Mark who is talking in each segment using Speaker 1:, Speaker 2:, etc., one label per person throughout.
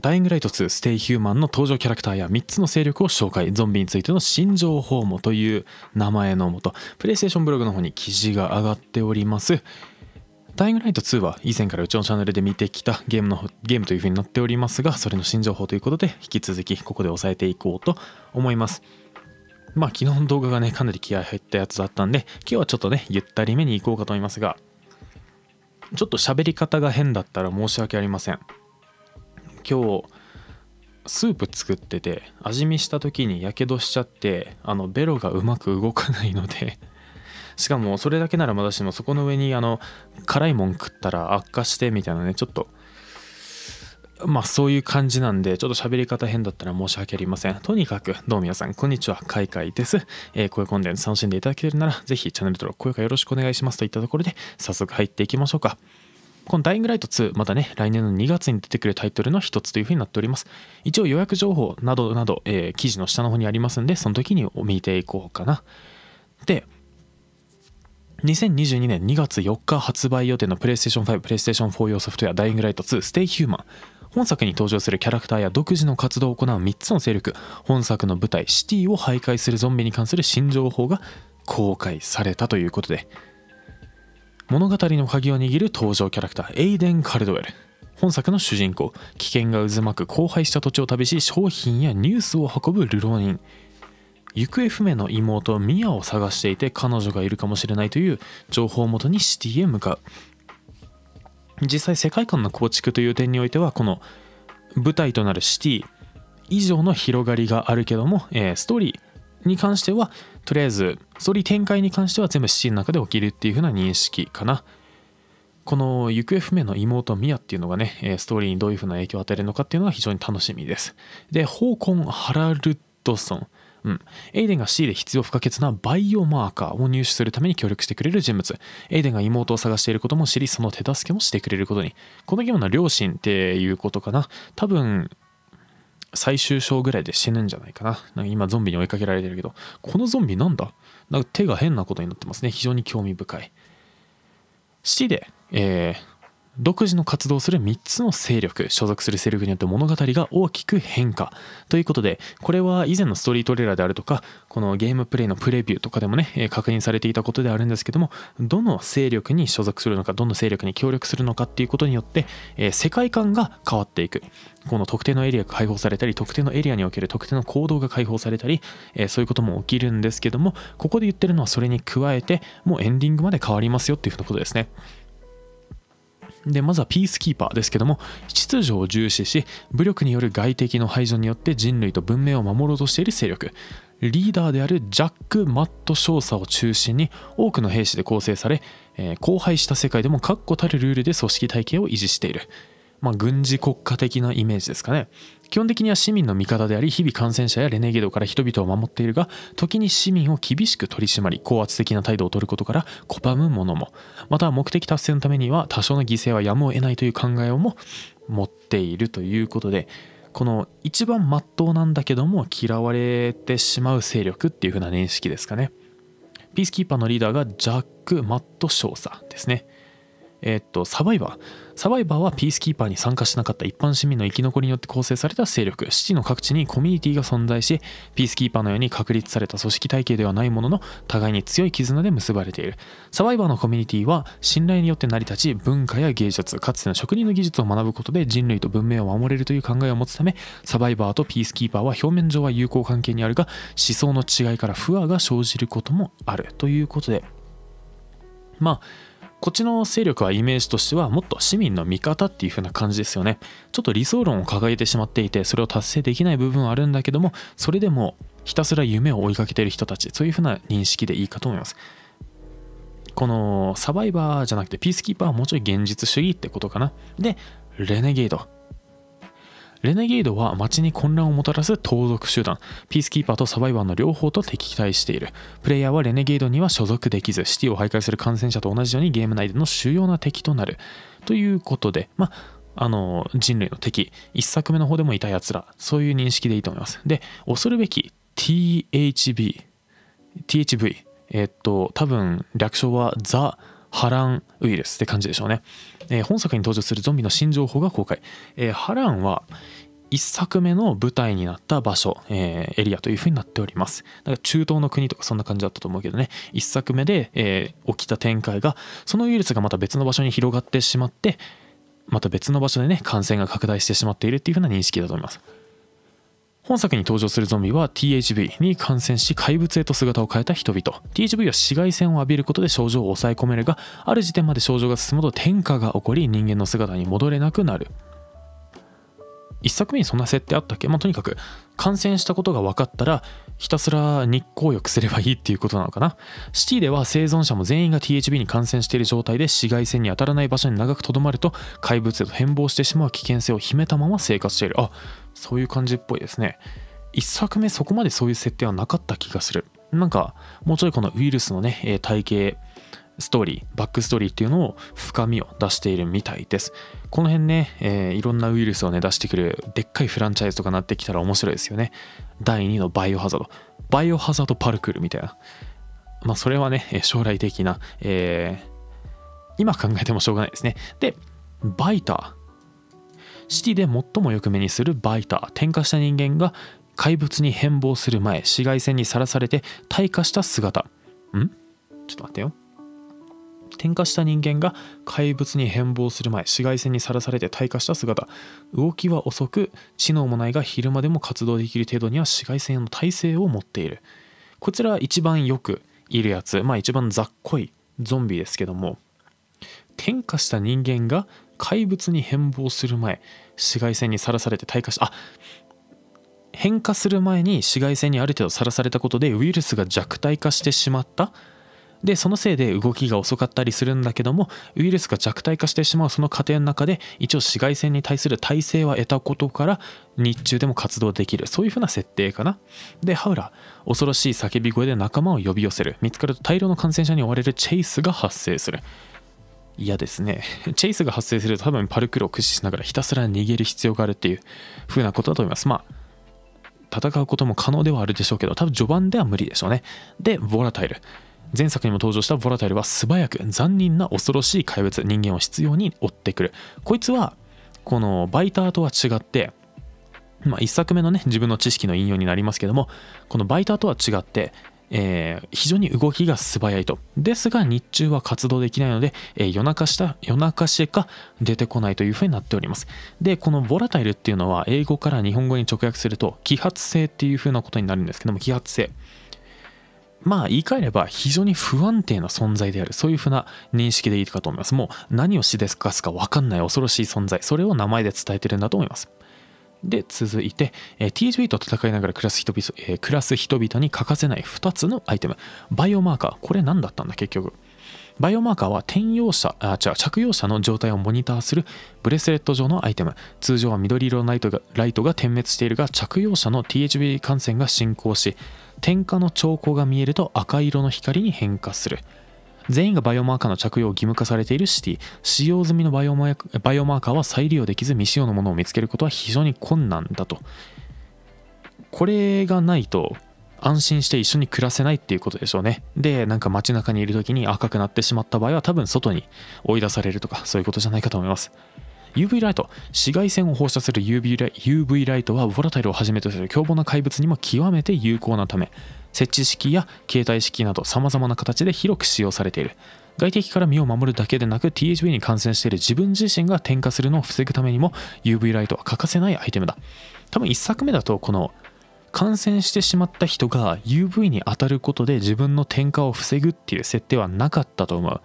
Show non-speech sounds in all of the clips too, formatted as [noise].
Speaker 1: ダイイングライト2ステイヒューマンの登場キャラクターや3つの勢力を紹介、ゾンビについての新情報もという名前のもと、プレイステーションブログの方に記事が上がっております。ダイイングライト2は以前からうちのチャンネルで見てきたゲームの、ゲームという風になっておりますが、それの新情報ということで、引き続きここで押さえていこうと思います。まあ昨日の動画がね、かなり気合入ったやつだったんで、今日はちょっとね、ゆったりめに行こうかと思いますが、ちょっと喋り方が変だったら申し訳ありません。今日スープ作ってて味見した時にやけどしちゃってあのベロがうまく動かないので [laughs] しかもそれだけならまだしもそこの上にあの辛いもん食ったら悪化してみたいなねちょっとまあそういう感じなんで、ちょっと喋り方変だったら申し訳ありません。とにかく、どうも皆さん、こんにちは、カイカイです。えー、声コンテンツ楽しんでいただけるなら、ぜひチャンネル登録、高評価よろしくお願いしますといったところで、早速入っていきましょうか。このダイイングライト2、またね、来年の2月に出てくるタイトルの一つというふうになっております。一応予約情報などなど、えー、記事の下の方にありますんで、その時に見ていこうかな。で、2022年2月4日発売予定の PlayStation 5、PlayStation 4用ソフトウェアダイイングライト2、Stay Human。本作に登場するキャラクターや独自の活動を行う3つの勢力、本作の舞台シティを徘徊するゾンビに関する新情報が公開されたということで、物語の鍵を握る登場キャラクターエイデン・カルドウェル本作の主人公危険が渦巻く荒廃した土地を旅し商品やニュースを運ぶ流浪人行方不明の妹ミアを探していて彼女がいるかもしれないという情報をもとにシティへ向かう実際世界観の構築という点においてはこの舞台となるシティ以上の広がりがあるけども、えー、ストーリーに関してはとりあえずストーリー展開に関しては全部七の中で起きるっていう風な認識かなこの行方不明の妹ミアっていうのがねストーリーにどういう風な影響を与えるのかっていうのは非常に楽しみですでホーコン・ハラルドソンうん、エイデンが C で必要不可欠なバイオマーカーを入手するために協力してくれる人物エイデンが妹を探していることも知りその手助けもしてくれることにこのゲームの両親っていうことかな多分最終章ぐらいで死ぬんじゃないかな。なんか今ゾンビに追いかけられてるけど、このゾンビなんだなんか手が変なことになってますね。非常に興味深い。死で、えー、独自の活動する3つの勢力所属する勢力によって物語が大きく変化ということでこれは以前のストーリートレーラーであるとかこのゲームプレイのプレビューとかでもね確認されていたことであるんですけどもどの勢力に所属するのかどの勢力に協力するのかっていうことによって世界観が変わっていくこの特定のエリアが解放されたり特定のエリアにおける特定の行動が解放されたり、えそういうことも起きるんですけどもここで言ってるのはそれに加えてもうエンディングまで変わりますよっていうふうなことですねで、まずはピースキーパーですけども、秩序を重視し、武力による外敵の排除によって人類と文明を守ろうとしている勢力。リーダーであるジャック・マット少佐を中心に多くの兵士で構成され、えー、荒廃した世界でも確固たるルールで組織体系を維持している。まあ、軍事国家的なイメージですかね。基本的には市民の味方であり日々感染者やレネゲードから人々を守っているが時に市民を厳しく取り締まり高圧的な態度をとることから拒む者もまた目的達成のためには多少の犠牲はやむを得ないという考えをも持っているということでこの一番真っ当なんだけども嫌われてしまう勢力っていう風な認識ですかねピースキーパーのリーダーがジャック・マット少佐ですねえっと、サバイバー。サバイバーはピースキーパーに参加しなかった一般市民の生き残りによって構成された勢力。シティの各地にコミュニティが存在し、ピースキーパーのように確立された組織体系ではないものの、互いに強い絆で結ばれている。サバイバーのコミュニティは、信頼によって成り立ち、文化や芸術、かつての職人の技術を学ぶことで人類と文明を守れるという考えを持つため、サバイバーとピースキーパーは表面上は友好関係にあるが、思想の違いから不和が生じることもある。ということで、まあ、こっちの勢力はイメージとしてはもっと市民の味方っていう風な感じですよね。ちょっと理想論を掲げてしまっていて、それを達成できない部分はあるんだけども、それでもひたすら夢を追いかけてる人たち、そういう風な認識でいいかと思います。このサバイバーじゃなくてピースキーパーはもうちょい現実主義ってことかな。で、レネゲード。レネゲードは街に混乱をもたらす盗賊集団、ピースキーパーとサバイバーの両方と敵対している。プレイヤーはレネゲードには所属できず、シティを徘徊する感染者と同じようにゲーム内での主要な敵となる。ということで、まあ、あの人類の敵、1作目の方でもいたやつら、そういう認識でいいと思います。で、恐るべき THB、THV、えっと、多分略称はザ・波乱ウイルスって感じでしょうね、えー、本作に登場するゾンビの新情報が公開、えー、ハは1作目の舞台になった場所、えー、エリアというふうになっております。だから中東の国とかそんな感じだったと思うけどね、1作目で、えー、起きた展開が、そのウイルスがまた別の場所に広がってしまって、また別の場所でね、感染が拡大してしまっているっていうふうな認識だと思います。本作に登場するゾンビは THV に感染し怪物へと姿を変えた人々 THV は紫外線を浴びることで症状を抑え込めるがある時点まで症状が進むと転化が起こり人間の姿に戻れなくなる1作目にそんな設定あったっけ、まあ、とにかく感染したことが分かったらひたすら日光浴すればいいっていうことなのかなシティでは生存者も全員が THB に感染している状態で紫外線に当たらない場所に長くとどまると怪物へと変貌してしまう危険性を秘めたまま生活しているあそういう感じっぽいですね1作目そこまでそういう設定はなかった気がするなんかもうちょいこのウイルスのね体系ストーリーバックストーリーっていうのを深みを出しているみたいですこの辺ね、えー、いろんなウイルスをね出してくるでっかいフランチャイズとかなってきたら面白いですよね第2のバイオハザードバイオハザードパルクールみたいなまあそれはね将来的な、えー、今考えてもしょうがないですねでバイターシティで最もよく目にするバイター転化した人間が怪物に変貌する前紫外線にさらされて退化した姿んちょっと待ってよ転化した人間が怪物に変貌する前紫外線にさらされて退化した姿動きは遅く知能もないが昼間でも活動できる程度には紫外線の耐性を持っているこちらは一番よくいるやつまあ一番ざっこいゾンビですけども転化した人間が怪物に変貌する前紫外線にさらされて退化しあ変化する前に紫外線にある程度さらされたことでウイルスが弱体化してしまったでそのせいで動きが遅かったりするんだけどもウイルスが弱体化してしまうその過程の中で一応紫外線に対する耐性は得たことから日中でも活動できるそういうふうな設定かなでハウラ恐ろしい叫び声で仲間を呼び寄せる見つかると大量の感染者に追われるチェイスが発生する嫌ですね。チェイスが発生すると多分パルクールを駆使しながらひたすら逃げる必要があるっていう風なことだと思います。まあ戦うことも可能ではあるでしょうけど多分序盤では無理でしょうね。で、ボラタイル。前作にも登場したボラタイルは素早く残忍な恐ろしい怪物人間を執拗に追ってくる。こいつはこのバイターとは違ってまあ、1作目のね自分の知識の引用になりますけどもこのバイターとは違ってえー、非常に動きが素早いと。ですが日中は活動できないので、えー、夜中した夜中しか出てこないというふうになっております。で、このボラタイルっていうのは英語から日本語に直訳すると揮発性っていうふうなことになるんですけども、揮発性。まあ言い換えれば非常に不安定な存在である。そういうふうな認識でいいかと思います。もう何をしでかすか分かんない恐ろしい存在。それを名前で伝えてるんだと思います。で続いて、えー、THB と戦いながら暮らす人々、えー、暮らす人々に欠かせない2つのアイテムバイオマーカーこれ何だったんだ結局バイオマーカーは転用者あ違う着用者の状態をモニターするブレスレット状のアイテム通常は緑色のライトがライトが点滅しているが着用者の THB 感染が進行し点火の兆候が見えると赤色の光に変化する全員がバイオマーカーの着用を義務化されているシティ使用済みのバイオマーカーは再利用できず未使用のものを見つけることは非常に困難だとこれがないと安心して一緒に暮らせないっていうことでしょうねでなんか街中にいる時に赤くなってしまった場合は多分外に追い出されるとかそういうことじゃないかと思います UV ライト紫外線を放射する UV ライ UV ライトはボラタイルをはじめとする凶暴な怪物にも極めて有効なため設置式や携帯式などさまざまな形で広く使用されている外敵から身を守るだけでなく t h v に感染している自分自身が点火するのを防ぐためにも UV ライトは欠かせないアイテムだ多分1作目だとこの感染してしまった人が UV に当たることで自分の点火を防ぐっていう設定はなかったと思う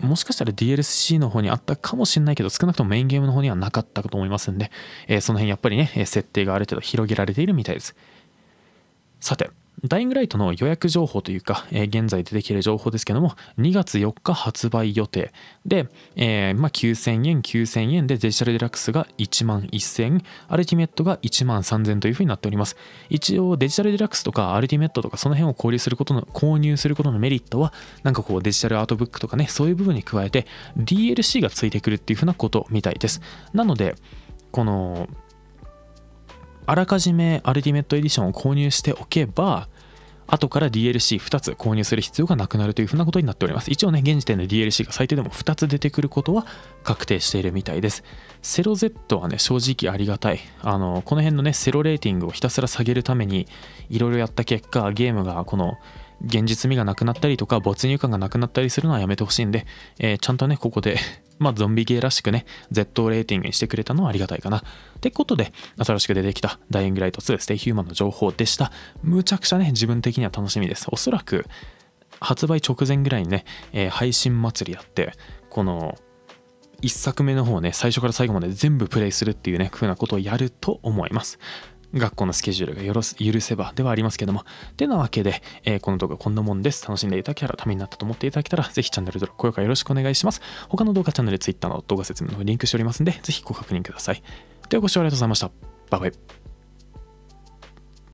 Speaker 1: もしかしたら DLC の方にあったかもしれないけど、少なくともメインゲームの方にはなかったかと思いますんで、えー、その辺やっぱりね、設定がある程度広げられているみたいです。さて、ダイイングライトの予約情報というか、えー、現在出てきている情報ですけども、2月4日発売予定で、えー、まあ、9000円、9000円でデジタルデラックスが1万1000、アルティメットが1万3000というふうになっております。一応デジタルデラックスとかアルティメットとかその辺を交流することの、購入することのメリットは、なんかこうデジタルアートブックとかね、そういう部分に加えて DLC がついてくるっていうふうなことみたいです。なので、この、あらかじめアルティメットエディションを購入しておけば、後から DLC2 つ購入する必要がなくなるというふうなことになっております。一応ね、現時点で DLC が最低でも2つ出てくることは確定しているみたいです。セロ Z はね、正直ありがたい。あの、この辺のね、セロレーティングをひたすら下げるために、いろいろやった結果、ゲームがこの現実味がなくなったりとか没入感がなくなったりするのはやめてほしいんで、えー、ちゃんとねここでまあゾンビゲーらしくね Z レーティングにしてくれたのはありがたいかなってことで新しく出てきた「ダイイングライト2ステイヒューマン」の情報でしたむちゃくちゃね自分的には楽しみですおそらく発売直前ぐらいにね、えー、配信祭りやってこの1作目の方ね最初から最後まで全部プレイするっていうね風なことをやると思います学校のスケジュールがよろ許せばではありますけども。てなわけで、えー、この動画こんなもんです。楽しんでいただけたら、ためになったと思っていただけたら、ぜひチャンネル登録、高評価よろしくお願いします。他の動画チャンネル、Twitter の動画説明のリンクしておりますんで、ぜひご確認ください。ではご視聴ありがとうございました。バイバイ。